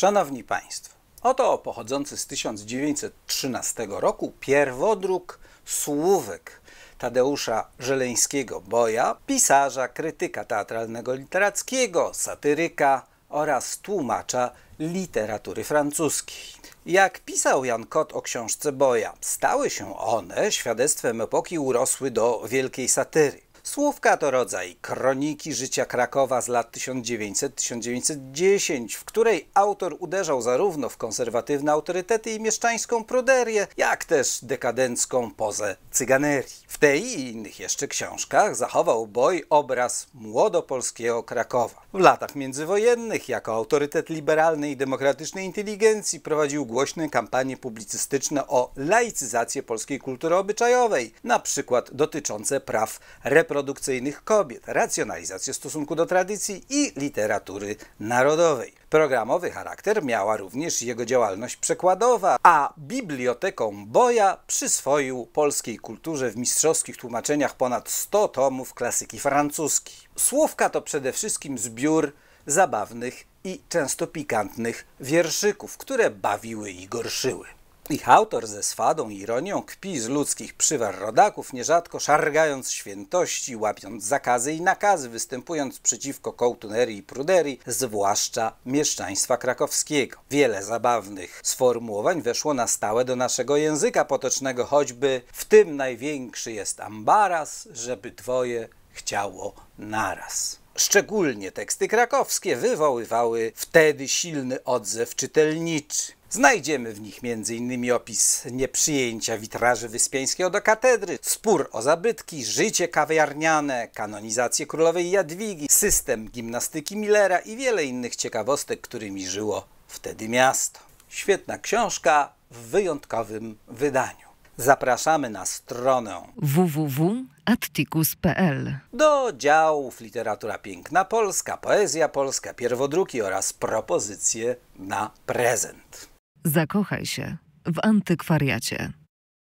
Szanowni Państwo, oto pochodzący z 1913 roku pierwodruk Słówek Tadeusza Żeleńskiego-Boja, pisarza, krytyka teatralnego literackiego, satyryka oraz tłumacza literatury francuskiej. Jak pisał Jan Kot o książce Boja, stały się one świadectwem epoki urosły do wielkiej satyry. Słówka to rodzaj kroniki życia Krakowa z lat 1900-1910, w której autor uderzał zarówno w konserwatywne autorytety i mieszczańską pruderię, jak też dekadencką pozę cyganerii. W tej i innych jeszcze książkach zachował Boj obraz młodopolskiego Krakowa. W latach międzywojennych jako autorytet liberalnej i demokratycznej inteligencji prowadził głośne kampanie publicystyczne o laicyzację polskiej kultury obyczajowej, na przykład dotyczące praw reprodukcyjnych reprodukcyjnych kobiet, racjonalizację stosunku do tradycji i literatury narodowej. Programowy charakter miała również jego działalność przekładowa, a biblioteką Boja przyswoił polskiej kulturze w mistrzowskich tłumaczeniach ponad 100 tomów klasyki francuskiej. Słówka to przede wszystkim zbiór zabawnych i często pikantnych wierszyków, które bawiły i gorszyły. Ich autor ze swadą i ironią kpi z ludzkich przywar rodaków, nierzadko szargając świętości, łapiąc zakazy i nakazy, występując przeciwko kołtunerii i pruderii, zwłaszcza mieszczaństwa krakowskiego. Wiele zabawnych sformułowań weszło na stałe do naszego języka potocznego, choćby w tym największy jest ambaras, żeby dwoje chciało naraz. Szczególnie teksty krakowskie wywoływały wtedy silny odzew czytelniczy. Znajdziemy w nich m.in. opis nieprzyjęcia witraży Wyspiańskiego do katedry, spór o zabytki, życie kawiarniane, kanonizację królowej Jadwigi, system gimnastyki Millera i wiele innych ciekawostek, którymi żyło wtedy miasto. Świetna książka w wyjątkowym wydaniu. Zapraszamy na stronę www.atticus.pl do działów Literatura Piękna Polska, Poezja Polska, Pierwodruki oraz propozycje na prezent. Zakochaj się w antykwariacie.